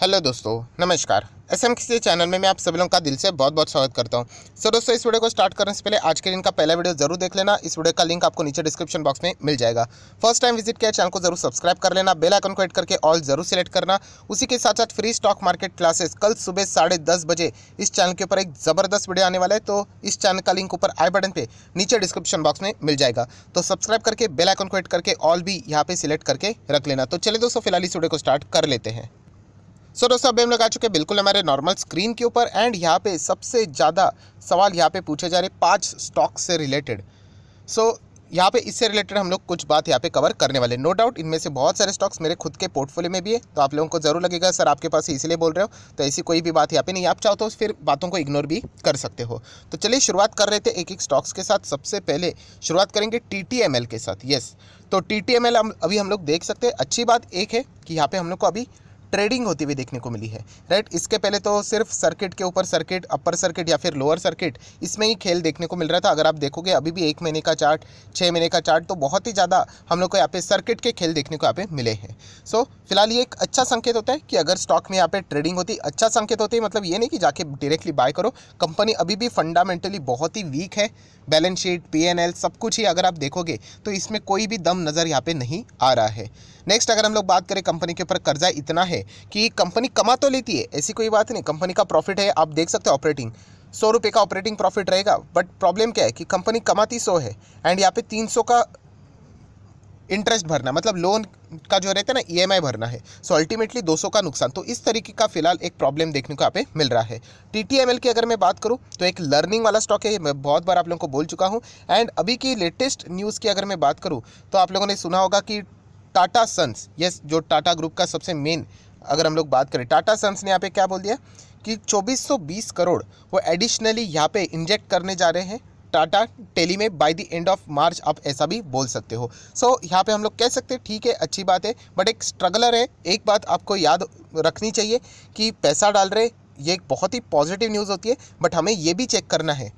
hello दोस्तों नमस्कार S M किसी चैनल में मैं आप सभी लोगों का दिल से बहुत बहुत स्वागत करता हूं सो दोस्तों इस वीडियो को स्टार्ट करने से पहले आज के दिन का पहला वीडियो जरूर देख लेना इस वीडियो का लिंक आपको नीचे डिस्क्रिप्शन बॉक्स में मिल जाएगा फर्स्ट टाइम विजिट किया चैनल को जरूर सब्सक्राइब कर लेना बेल आइकन को एड करके ऑल जरूर सिलेक्ट करना उसी के साथ साथ फ्री स्टॉक मार्केट क्लासेस कल सुबह साढ़े बजे इस चैनल के ऊपर एक ज़बरदस्त वीडियो आने वाला है तो इस चैनल का लिंक ऊपर आई बटन पर नीचे डिस्क्रिप्शन बॉक्स में मिल जाएगा तो सब्सक्राइब करके बेलाइकन को एड करके ऑल भी यहाँ पर सिलेक्ट करके रख लेना तो चले दोस्तों फिलहाल इस वीडियो को स्टार्ट कर लेते हैं सो so, दोस्तों अभी हम लोग आ चुके हैं बिल्कुल हमारे नॉर्मल स्क्रीन के ऊपर एंड यहाँ पे सबसे ज़्यादा सवाल यहाँ पे पूछे जा रहे पांच स्टॉक से रिलेटेड सो so, यहाँ पे इससे रिलेटेड हम लोग कुछ बात यहाँ पे कवर करने वाले नो डाउट इनमें से बहुत सारे स्टॉक्स मेरे खुद के पोर्टफोलियो में भी है तो आप लोगों को ज़रूर लगेगा सर आपके पास इसीलिए बोल रहे हो तो ऐसी कोई भी बात यहाँ पे नहीं आप चाहो तो फिर बातों को इग्नोर भी कर सकते हो तो चलिए शुरुआत कर रहे थे एक एक स्टॉक्स के साथ सबसे पहले शुरुआत करेंगे टी के साथ येस तो टी हम अभी हम लोग देख सकते हैं अच्छी बात एक है कि यहाँ पर हम लोग को अभी ट्रेडिंग होती हुई देखने को मिली है राइट इसके पहले तो सिर्फ सर्किट के ऊपर सर्किट अपर सर्किट या फिर लोअर सर्किट इसमें ही खेल देखने को मिल रहा था अगर आप देखोगे अभी भी एक महीने का चार्ट छः महीने का चार्ट तो बहुत ही ज़्यादा हम लोग को यहाँ पे सर्किट के खेल देखने को यहाँ पे मिले हैं सो फिलहाल ये एक अच्छा संकेत होता है कि अगर स्टॉक में यहाँ पर ट्रेडिंग होती अच्छा संकेत होती मतलब ये नहीं कि जाके डायरेक्टली बाय करो कंपनी अभी भी फंडामेंटली बहुत ही वीक है बैलेंस शीट पी सब कुछ ही अगर आप देखोगे तो इसमें कोई भी दम नज़र यहाँ पर नहीं आ रहा है नेक्स्ट अगर हम लोग बात करें कंपनी के ऊपर कर्जा इतना है है कि कंपनी कमा तो लेती है ऐसी कोई बात नहीं कंपनी का प्रॉफिट है आप देख सकते हो ऑपरेटिंग सौ रुपये का ऑपरेटिंग प्रॉफिट रहेगा बट प्रॉब्लम क्या है कि कंपनी कमाती सौ है एंड यहाँ पे तीन सौ का इंटरेस्ट भरना मतलब लोन का जो रहता है ना ई e भरना है सो अल्टीमेटली दो का नुकसान तो इस तरीके का फिलहाल एक प्रॉब्लम देखने को यहाँ पे मिल रहा है टी की अगर मैं बात करूँ तो एक लर्निंग वाला स्टॉक है मैं बहुत बार आप लोगों को बोल चुका हूँ एंड अभी की लेटेस्ट न्यूज़ की अगर मैं बात करूँ तो आप लोगों ने सुना होगा कि टाटा सन्स यस जो टाटा ग्रुप का सबसे मेन अगर हम लोग बात करें टाटा सन्स ने यहाँ पे क्या बोल दिया कि 2420 करोड़ वो एडिशनली यहाँ पे इंजेक्ट करने जा रहे हैं टाटा टेली में by the end of March आप ऐसा भी बोल सकते हो सो so, यहाँ पे हम लोग कह सकते हैं ठीक है अच्छी बात है बट एक स्ट्रगलर है एक बात आपको याद रखनी चाहिए कि पैसा डाल रहे ये एक बहुत ही पॉजिटिव न्यूज़ होती है बट हमें ये भी चेक करना है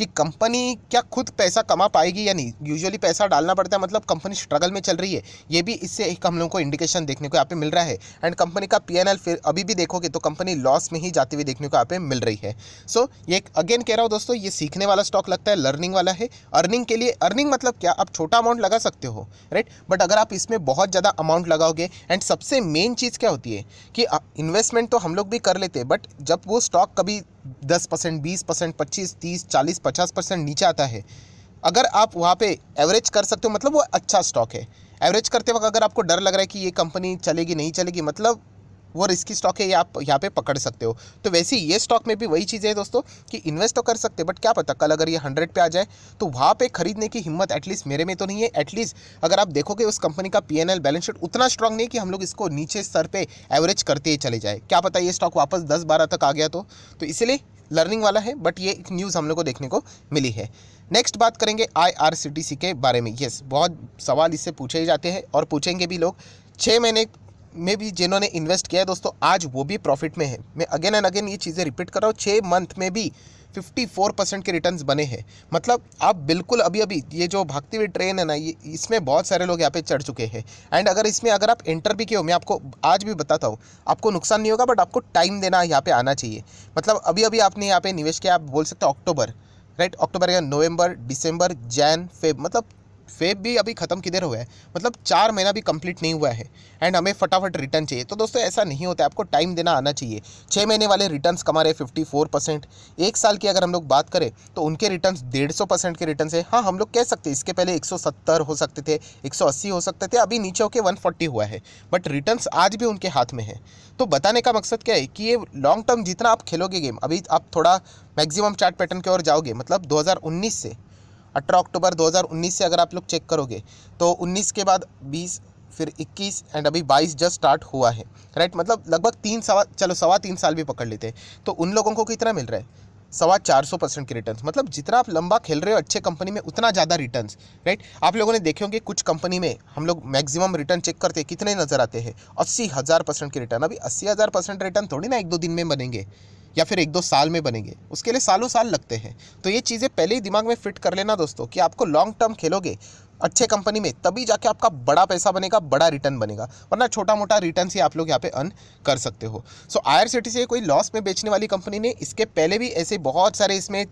कि कंपनी क्या खुद पैसा कमा पाएगी या नहीं यूजुअली पैसा डालना पड़ता है मतलब कंपनी स्ट्रगल में चल रही है ये भी इससे एक हम लोगों को इंडिकेशन देखने को यहाँ पे मिल रहा है एंड कंपनी का पी फिर अभी भी देखोगे तो कंपनी लॉस में ही जाती हुई देखने को यहाँ पे मिल रही है सो so, ये अगेन कह रहा हूँ दोस्तों ये सीखने वाला स्टॉक लगता है लर्निंग वाला है अर्निंग के लिए अर्निंग मतलब क्या आप छोटा अमाउंट लगा सकते हो राइट बट अगर आप इसमें बहुत ज़्यादा अमाउंट लगाओगे एंड सबसे मेन चीज़ क्या होती है कि इन्वेस्टमेंट तो हम लोग भी कर लेते हैं बट जब वो स्टॉक कभी दस परसेंट बीस परसेंट पच्चीस तीस चालीस पचास परसेंट नीचे आता है अगर आप वहाँ पे एवरेज कर सकते हो मतलब वो अच्छा स्टॉक है एवरेज करते वक्त अगर आपको डर लग रहा है कि ये कंपनी चलेगी नहीं चलेगी मतलब वो रिस्की स्टॉक है ये आप यहाँ पे पकड़ सकते हो तो वैसे ये स्टॉक में भी वही चीज़ है दोस्तों कि इन्वेस्ट तो कर सकते बट क्या पता कल अगर ये हंड्रेड पे आ जाए तो वहाँ पे खरीदने की हिम्मत एटलीस्ट मेरे में तो नहीं है एटलीस्ट अगर आप देखोगे उस कंपनी का पी बैलेंस शीट उतना स्ट्रांग नहीं कि हम लोग इसको नीचे स्तर पर एवरेज करते ही चले जाए क्या पता ये स्टॉक वापस दस बारह तक आ गया तो, तो इसलिए लर्निंग वाला है बट ये एक न्यूज़ हम लोग को देखने को मिली है नेक्स्ट बात करेंगे आई के बारे में यस बहुत सवाल इससे पूछे ही जाते हैं और पूछेंगे भी लोग छः महीने में भी जिन्होंने इन्वेस्ट किया है दोस्तों आज वो भी प्रॉफिट में है मैं अगेन एंड अगेन ये चीज़ें रिपीट कर रहा हूँ छः मंथ में भी 54 परसेंट के रिटर्न्स बने हैं मतलब आप बिल्कुल अभी अभी ये जो भागती हुई ट्रेन है ना ये इसमें बहुत सारे लोग यहाँ पे चढ़ चुके हैं एंड अगर इसमें अगर आप एंटर भी किए हो मैं आपको आज भी बताता हूँ आपको नुकसान नहीं होगा बट आपको टाइम देना यहाँ पे आना चाहिए मतलब अभी अभी आपने यहाँ पे निवेश किया आप बोल सकते हो अक्टूबर राइट अक्टूबर या नवंबर दिसंबर जैन फेब मतलब फेब भी अभी ख़त्म किधर हुआ है मतलब चार महीना भी कंप्लीट नहीं हुआ है एंड हमें फटाफट रिटर्न चाहिए तो दोस्तों ऐसा नहीं होता है आपको टाइम देना आना चाहिए छः महीने वाले रिटर्न कमा रहे फिफ्टी फोर परसेंट एक साल की अगर हम लोग बात करें तो उनके रिटर्न डेढ़ सौ परसेंट के रिटर्न है हाँ हम लोग कह सकते हैं इसके पहले एक सौ सत्तर हो सकते थे एक सौ अस्सी हो सकते थे अभी नीचे होकर वन फोर्टी हुआ है बट रिटर्न आज भी उनके हाथ में है तो बताने का मकसद क्या है कि ये लॉन्ग टर्म जितना आप खेलोगे गेम अभी आप थोड़ा मैक्सिमम चार्ट पैटर्न की ओर जाओगे मतलब दो से अठारह अक्टूबर 2019 से अगर आप लोग चेक करोगे तो 19 के बाद 20 फिर 21 एंड अभी 22 जस्ट स्टार्ट हुआ है राइट मतलब लगभग तीन सवा चलो सवा तीन साल भी पकड़ लेते हैं तो उन लोगों को कितना मिल रहा है सवा चार सौ परसेंट के रिटर्न मतलब जितना आप लंबा खेल रहे हो अच्छे कंपनी में उतना ज़्यादा रिटर्न राइट आप लोगों ने देखे होंगे कुछ कंपनी में हम लोग मैक्सिमम रिटर्न चेक करते हैं कितने नज़र आते हैं अस्सी हज़ार परसेंट के रिटर्न अभी अस्सी हज़ार परसेंट रिटर्न थोड़ी ना एक दो दिन में बनेंगे या फिर एक दो साल में बनेंगे उसके लिए सालों साल लगते हैं तो ये चीज़ें पहले ही दिमाग में फिट कर लेना दोस्तों कि आपको लॉन्ग टर्म खेलोगे अच्छे कंपनी में तभी जाके आपका बड़ा पैसा बनेगा बड़ा रिटर्न बनेगा वरना छोटा मोटा रिटर्न ही आप लोग यहाँ पे अर्न कर सकते हो सो आई से कोई लॉस में बेचने वाली कंपनी ने इसके पहले भी ऐसे बहुत सारे इसमें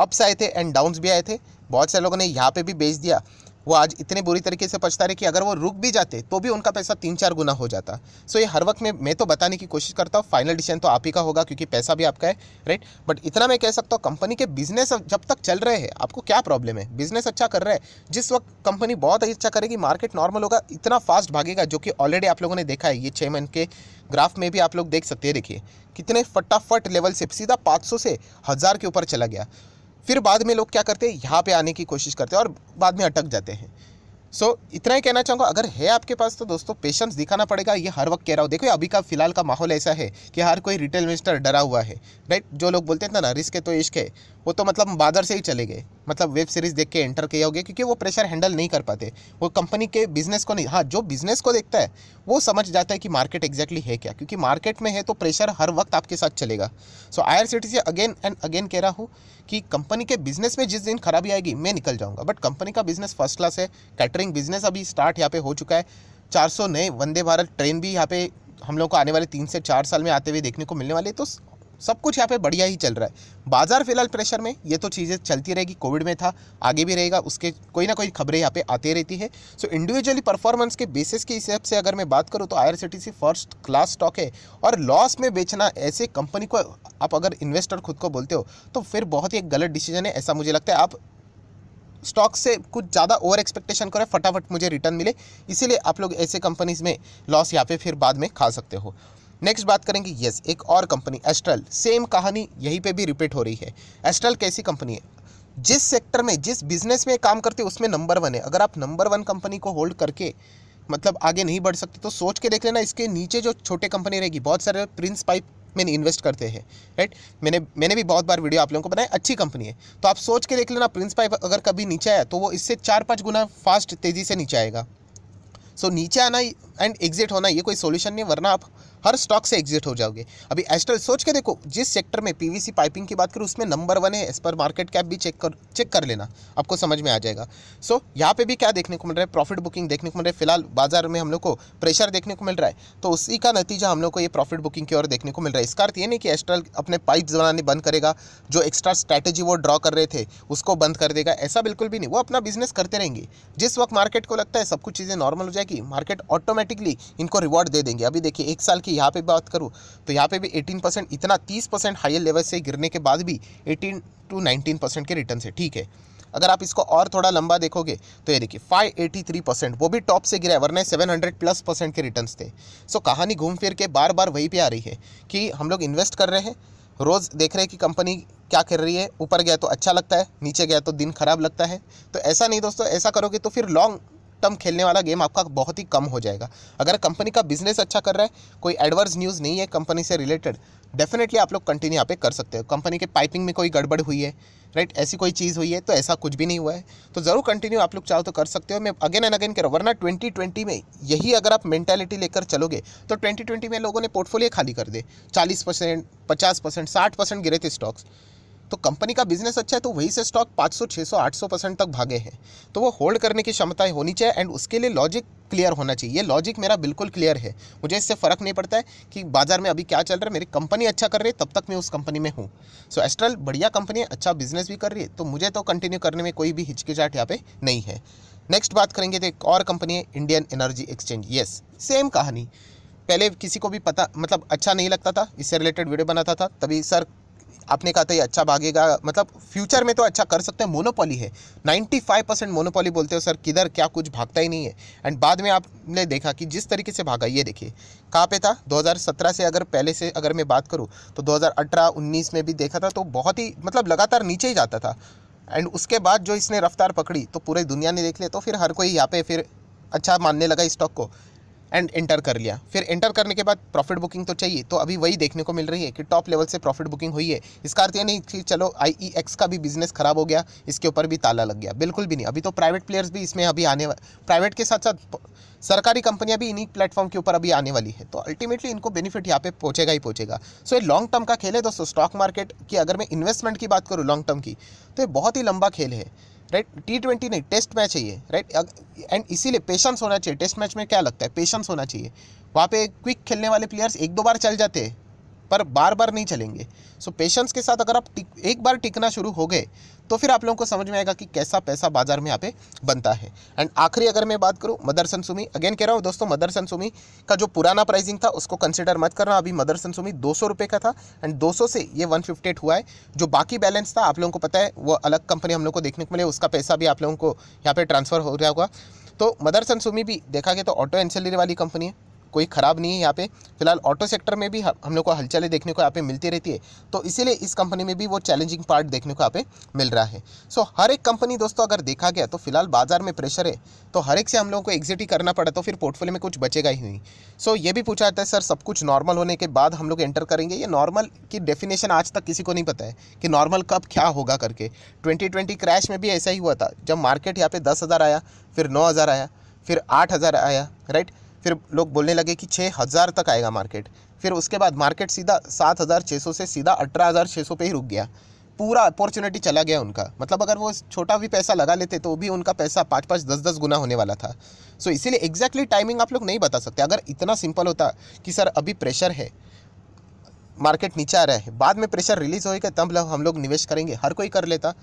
अप्स आए थे एंड डाउन्स भी आए थे बहुत सारे लोगों ने यहाँ पे भी बेच दिया वो आज इतने बुरी तरीके से पछता रहे कि अगर वो रुक भी जाते तो भी उनका पैसा तीन चार गुना हो जाता सो ये हर वक्त में मैं तो बताने की कोशिश करता हूँ फाइनल डिसीजन तो आप ही का होगा क्योंकि पैसा भी आपका है राइट बट इतना मैं कह सकता हूँ कंपनी के बिजनेस जब तक चल रहे हैं आपको क्या प्रॉब्लम है बिजनेस अच्छा कर रहा है जिस वक्त कंपनी बहुत अच्छा करेगी मार्केट नॉर्मल होगा इतना फास्ट भागेगा जो कि ऑलरेडी आप लोगों ने देखा है ये छः मंथ के ग्राफ में भी आप लोग देख सकते हैं देखिए कितने फटाफट लेवल से सीधा पाँच से हज़ार के ऊपर चला गया फिर बाद में लोग क्या करते हैं यहाँ पे आने की कोशिश करते हैं और बाद में अटक जाते हैं सो so, इतना ही कहना चाहूँगा अगर है आपके पास तो दोस्तों पेशेंस दिखाना पड़ेगा ये हर वक्त कह रहा हूँ देखो अभी का फिलहाल का माहौल ऐसा है कि हर कोई रिटेल इन्वेस्टर डरा हुआ है राइट जो लोग बोलते हैं ना रिस्क है तो इश्क है वो तो मतलब बादर से ही चले गए मतलब वेब सीरीज़ देख के एंटर किया होगा क्योंकि वो प्रेशर हैंडल नहीं कर पाते वो कंपनी के बिजनेस को नहीं हाँ जो बिजनेस को देखता है वो समझ जाता है कि मार्केट एग्जैक्टली है क्या क्योंकि मार्केट में है तो प्रेशर हर वक्त आपके साथ चलेगा so I R C T से अगेन एंड अगेन कह रहा हूँ कि कंपनी के बिजनेस में जिस दिन खराबी आएगी मैं निकल जाऊँगा बट कंपनी का बिजनेस फर्स्ट क्लास है कैटरिंग बिजनेस अभी स्टार्ट यहाँ पे हो चुका है सौ नए वंदे भारत ट्रेन भी यहाँ पे हम लोग को आने वाले तीन से चार साल में आते हुए देखने को मिलने वाले तो सब कुछ यहाँ पे बढ़िया ही चल रहा है बाजार फिलहाल प्रेशर में ये तो चीज़ें चलती रहेगी कोविड में था आगे भी रहेगा उसके कोई ना कोई खबरें यहाँ पे आते रहती है सो इंडिविजुअली परफॉर्मेंस के बेसिस के हिसाब से अगर मैं बात करूँ तो आई फर्स्ट क्लास स्टॉक है और लॉस में बेचना ऐसे कंपनी को आप अगर इन्वेस्टर खुद को बोलते हो तो फिर बहुत ही एक गलत डिसीजन है ऐसा मुझे लगता है आप स्टॉक से कुछ ज़्यादा ओवर एक्सपेक्टेशन करें फटाफट मुझे रिटर्न मिले इसीलिए आप लोग ऐसे कंपनीज में लॉस यहाँ पे फिर बाद में खा सकते हो नेक्स्ट बात करेंगे यस एक और कंपनी एस्ट्रल सेम कहानी यहीं पे भी रिपीट हो रही है एस्ट्रल कैसी कंपनी है जिस सेक्टर में जिस बिजनेस में काम करते हो उसमें नंबर वन है अगर आप नंबर वन कंपनी को होल्ड करके मतलब आगे नहीं बढ़ सकते तो सोच के देख लेना इसके नीचे जो छोटे कंपनी रहेगी बहुत सारे प्रिंस पाइप में इन्वेस्ट करते हैं राइट मैंने मैंने भी बहुत बार वीडियो आप लोगों को बनाया अच्छी कंपनी है तो आप सोच के देख लेना प्रिंस पाइप अगर कभी नीचे आया तो वो इससे चार पाँच गुना फास्ट तेज़ी से नीचे आएगा सो so, नीचे आना एंड एग्जिट होना ये कोई सोल्यूशन नहीं वरना आप हर स्टॉक से एग्जिट हो जाओगे अभी एस्ट्रल सोच के देखो जिस सेक्टर में पीवीसी पाइपिंग की बात करूँ उसमें नंबर वन है इस पर मार्केट कैप भी चेक कर चेक कर लेना आपको समझ में आ जाएगा सो so, यहाँ पे भी क्या देखने को मिल रहा है प्रॉफिट बुकिंग देखने को मिल रहा है फिलहाल बाजार में हम लोग को प्रेशर देखने को मिल रहा है तो उसी का नतीजा हम लोग को ये प्रॉफिट बुकिंग की ओर देखने को मिल रहा है इसका अर्थ ये नहीं कि एस्ट्रल अपने पाइप बनाने बंद करेगा जो एक्स्ट्रा स्ट्रैटेजी वो ड्रॉ कर रहे थे उसको बंद कर देगा ऐसा बिल्कुल भी नहीं वो अपना बिजनेस करते रहेंगे जिस वक्त मार्केट को लगता है सब कुछ चीज़ें नॉर्मल हो जाएगी मार्केट ऑटोमेटिकली इनको रिवॉर्ड दे देंगे अभी देखिए एक साल की यहाँ पे बात करूँ तो यहाँ पे भी 18 परसेंट इतना 30 परसेंट हाइयर लेवल से गिरने के बाद भी 18 टू 19 परसेंट के रिटर्न से ठीक है अगर आप इसको और थोड़ा लंबा देखोगे तो ये देखिए 583 परसेंट वो भी टॉप से गिरा है वरना 700 प्लस परसेंट के रिटर्न थे सो कहानी घूम फिर के बार बार वहीं पर आ रही है कि हम लोग इन्वेस्ट कर रहे हैं रोज़ देख रहे हैं कि कंपनी क्या कर रही है ऊपर गया तो अच्छा लगता है नीचे गया तो दिन खराब लगता है तो ऐसा नहीं दोस्तों ऐसा करोगे तो फिर लॉन्ग टर्म खेलने वाला गेम आपका बहुत ही कम हो जाएगा अगर कंपनी का बिजनेस अच्छा कर रहा है कोई एडवर्स न्यूज़ नहीं है कंपनी से रिलेटेड डेफिनेटली आप लोग कंटिन्यू यहाँ पे कर सकते हो कंपनी के पाइपिंग में कोई गड़बड़ हुई है राइट ऐसी कोई चीज़ हुई है तो ऐसा कुछ भी नहीं हुआ है तो ज़रूर कंटिन्यू आप लोग चाहो तो कर सकते हो मैं अगेन एंड अगेन कह रहा हूँ वरना 2020 में यही अगर आप मेंटालिटी लेकर चलोगे तो 2020 में लोगों ने पोर्टफोलियो खाली कर दे 40 परसेंट पचास परसेंट साठ परसेंट गिरे थे स्टॉक्स तो कंपनी का बिजनेस अच्छा है तो वही से स्टॉक 500, 600, 800 परसेंट तक भागे हैं तो वो होल्ड करने की क्षमता होनी चाहिए एंड उसके लिए लॉजिक क्लियर होना चाहिए ये लॉजिक मेरा बिल्कुल क्लियर है मुझे इससे फ़र्क नहीं पड़ता है कि बाजार में अभी क्या चल रहा है मेरी कंपनी अच्छा कर रही है तब तक मैं उस कंपनी में हूँ सो एस्ट्रल बढ़िया कंपनी है अच्छा बिजनेस भी कर रही है तो मुझे तो कंटिन्यू करने में कोई भी हिचकिचाट यहाँ पे नहीं है नेक्स्ट बात करेंगे तो एक और कंपनी है Indian energy exchange yes same कहानी पहले किसी को भी पता मतलब अच्छा नहीं लगता था इससे रिलेटेड वीडियो बनाता था तभी सर आपने कहा था ये अच्छा भागेगा मतलब फ्यूचर में तो अच्छा कर सकते हैं मोनोपोली है 95 परसेंट मोनोपोली बोलते हो सर किधर क्या कुछ भागता ही नहीं है एंड बाद में आपने देखा कि जिस तरीके से भागा ये देखिए कहाँ पे था 2017 से अगर पहले से अगर मैं बात करूँ तो 2018 19 में भी देखा था तो बहुत ही मतलब लगातार नीचे ही जाता था एंड उसके बाद जो इसने रफ्तार पकड़ी तो पूरी दुनिया ने देख लिया तो फिर हर कोई यहाँ पर फिर अच्छा मानने लगा इस स्टॉक को एंड एंटर कर लिया फिर एंटर करने के बाद प्रॉफिट बुकिंग तो चाहिए तो अभी वही देखने को मिल रही है कि टॉप लेवल से प्रॉफिट बुकिंग हुई है इसका अर्थ यह नहीं कि चलो आई e का भी बिजनेस खराब हो गया इसके ऊपर भी ताला लग गया बिल्कुल भी नहीं अभी तो प्राइवेट प्लेयर्स भी इसमें अभी आने प्राइवेट के साथ साथ सरकारी कंपनियां भी इन्हीं प्लेटफॉर्म के ऊपर अभी आने वाली है तो अल्टीमेटली इनको बेनिफिट यहाँ पे पहुंचेगा ही पहुंचेगा सो ये लॉन्ग टर्म का खेल है दोस्तों स्टॉक मार्केट की अगर मैं इन्वेस्टमेंट की बात करूँ लॉन्ग टर्म की तो ये बहुत ही लंबा खेल है राइट टी ट्वेंटी नहीं टेस्ट मैच है ये राइट एंड इसीलिए पेशेंस होना चाहिए टेस्ट मैच में क्या लगता है पेशेंस होना चाहिए वहाँ पे क्विक खेलने वाले प्लेयर्स एक दो बार चल जाते हैं पर बार बार नहीं चलेंगे सो so, पेशेंस के साथ अगर आप टिक, एक बार टिकना शुरू हो गए तो फिर आप लोगों को समझ में आएगा कि कैसा पैसा बाजार में यहाँ पे बनता है एंड आखिरी अगर मैं बात करूँ मदर सनसुमी अगेन कह रहा हूँ दोस्तों मदरसन सुमी का जो पुराना प्राइसिंग था उसको कंसिडर मत करना अभी मदरसन सुमी दो सौ का था एंड दो सौ से ये वन हुआ है जो बाकी बैलेंस था आप लोगों को पता है वो अलग कंपनी हम लोग को देखने को मिले उसका पैसा भी आप लोगों को यहाँ पर ट्रांसफ़र हो गया होगा तो मदरसन सुमी भी देखा गया तो ऑटो एंसेलरी वाली कंपनी है कोई ख़राब नहीं है यहाँ पे फिलहाल ऑटो सेक्टर में भी हम लोग को हलचलें देखने को यहाँ पे मिलती रहती है तो इसीलिए इस कंपनी में भी वो चैलेंजिंग पार्ट देखने को यहाँ पे मिल रहा है सो so, हर एक कंपनी दोस्तों अगर देखा गया तो फिलहाल बाजार में प्रेशर है तो हर एक से हम लोगों को एग्जिट ही करना पड़ा तो फिर पोर्टफोलियो में कुछ बचेगा ही नहीं सो so, ये भी पूछा जाता है सर सब कुछ नॉर्मल होने के बाद हम लोग एंटर करेंगे ये नॉर्मल की डेफिनेशन आज तक किसी को नहीं पता है कि नॉर्मल कब क्या होगा करके ट्वेंटी क्रैश में भी ऐसा ही हुआ था जब मार्केट यहाँ पे दस हज़ार आया फिर नौ हज़ार आया फिर आठ हज़ार आया राइट फिर लोग बोलने लगे कि छः हज़ार तक आएगा मार्केट फिर उसके बाद मार्केट सीधा सात हज़ार छः सौ से सीधा अठारह हज़ार छः सौ पर ही रुक गया पूरा अपॉर्चुनिटी चला गया उनका मतलब अगर वो छोटा भी पैसा लगा लेते तो भी उनका पैसा पाँच पाँच दस दस गुना होने वाला था सो so, इसीलिए एग्जैक्टली टाइमिंग आप लोग नहीं बता सकते अगर इतना सिंपल होता कि सर अभी प्रेशर है मार्केट नीचे आ रहा है बाद में प्रेशर रिलीज़ होएगा तब हम लोग निवेश करेंगे हर कोई कर लेता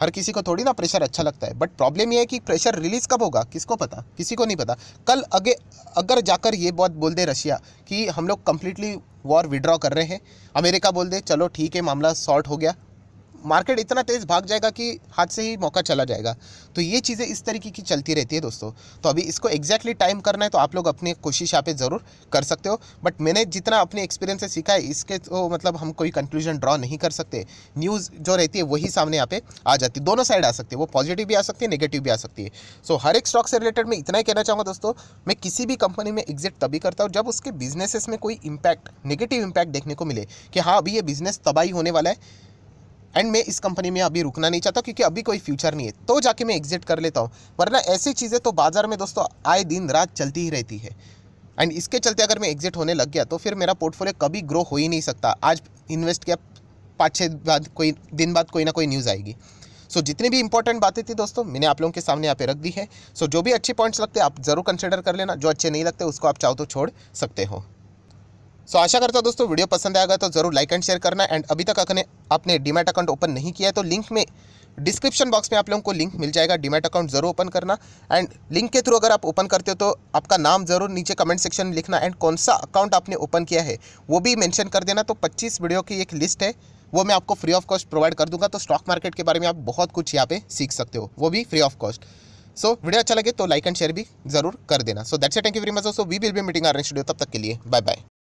हर किसी को थोड़ी ना प्रेशर अच्छा लगता है बट प्रॉब्लम ये है कि प्रेशर रिलीज़ कब होगा किसको पता किसी को नहीं पता कल अगे अगर जाकर ये बात बोल दे रशिया कि हम लोग कम्प्लीटली वॉर विड्रॉ कर रहे हैं अमेरिका बोल दे चलो ठीक है मामला सॉर्ट हो गया मार्केट इतना तेज़ भाग जाएगा कि हाथ से ही मौका चला जाएगा तो ये चीज़ें इस तरीके की चलती रहती है दोस्तों तो अभी इसको एक्जैक्टली टाइम करना है तो आप लोग अपनी कोशिश यहाँ पे ज़रूर कर सकते हो बट मैंने जितना अपने एक्सपीरियंस से सीखा है इसके तो मतलब हम कोई कंक्लूजन ड्रॉ नहीं कर सकते न्यूज़ जो रहती है वही सामने यहाँ पे आ जाती है दोनों साइड आ सकती है वो पॉजिटिव भी आ सकती है नेगेटिव भी आ सकती है सो हर एक स्टॉक से रिलेटेड मैं इतना ही कहना चाहूँगा दोस्तों मैं किसी भी कंपनी में एग्जिट तभी करता हूँ जब उसके बिजनेसेस में कोई इम्पैक्ट नेगेटिव इम्पैक्ट देखने को मिले कि हाँ अभी ये बिजनेस तबाही होने वाला है एंड मैं इस कंपनी में अभी रुकना नहीं चाहता क्योंकि अभी कोई फ्यूचर नहीं है तो जाके मैं एग्जिट कर लेता हूँ वरना ऐसी चीज़ें तो बाज़ार में दोस्तों आए दिन रात चलती ही रहती है एंड इसके चलते अगर मैं एग्जिट होने लग गया तो फिर मेरा पोर्टफोलियो कभी ग्रो हो ही नहीं सकता आज इन्वेस्ट किया पाँच छः बाद कोई दिन बाद कोई ना कोई न्यूज़ आएगी सो so, जितनी भी इंपॉर्टेंट बातें थी दोस्तों मैंने आप लोगों के सामने यहाँ पे रख दी है सो so, जो भी अच्छे पॉइंट्स लगते हैं आप ज़रूर कंसिडर कर लेना जो अच्छे नहीं लगते उसको आप चाहो तो छोड़ सकते हो सो आशा करता हूँ दोस्तों वीडियो पसंद आएगा तो ज़रूर लाइक एंड शेयर करना एंड अभी तक आपने आपने डीमेट अकाउंट ओपन नहीं किया है तो लिंक में डिस्क्रिप्शन बॉक्स में आप लोगों को लिंक मिल जाएगा डीमेट अकाउंट जरूर ओपन करना एंड लिंक के थ्रू अगर आप ओपन करते हो तो आपका नाम जरूर नीचे कमेंट सेक्शन में लिखना एंड कौन सा अकाउंट आपने ओपन किया है वो भी मैंशन कर देना तो पच्चीस वीडियो की एक लिस्ट है वो मैं आपको फ्री ऑफ कॉस्ट प्रोवाइड कर दूंगा तो स्टॉक मार्केट के बारे में आप बहुत कुछ यहाँ पे सीख सकते हो वो भी free of cost so so, video अच्छा लगे तो लाइक एंड शेयर भी जरूर कर देना so that's thank you very much so we will be meeting our studio तब तक के लिए बाय बाय